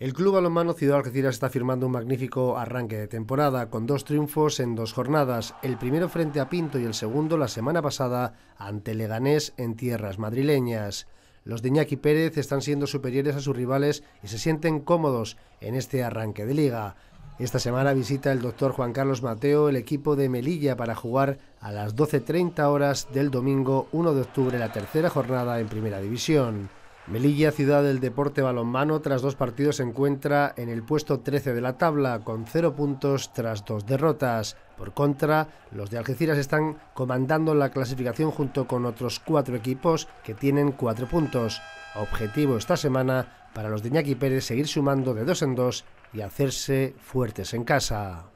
El Club alomano Ciudad Algeciras está firmando un magnífico arranque de temporada, con dos triunfos en dos jornadas, el primero frente a Pinto y el segundo la semana pasada ante Leganés en tierras madrileñas. Los de Iñaki Pérez están siendo superiores a sus rivales y se sienten cómodos en este arranque de liga. Esta semana visita el doctor Juan Carlos Mateo el equipo de Melilla para jugar a las 12.30 horas del domingo 1 de octubre la tercera jornada en Primera División. Melilla, ciudad del deporte balonmano, tras dos partidos se encuentra en el puesto 13 de la tabla, con cero puntos tras dos derrotas. Por contra, los de Algeciras están comandando la clasificación junto con otros cuatro equipos que tienen cuatro puntos. Objetivo esta semana para los de Iñaki Pérez seguir sumando de dos en dos y hacerse fuertes en casa.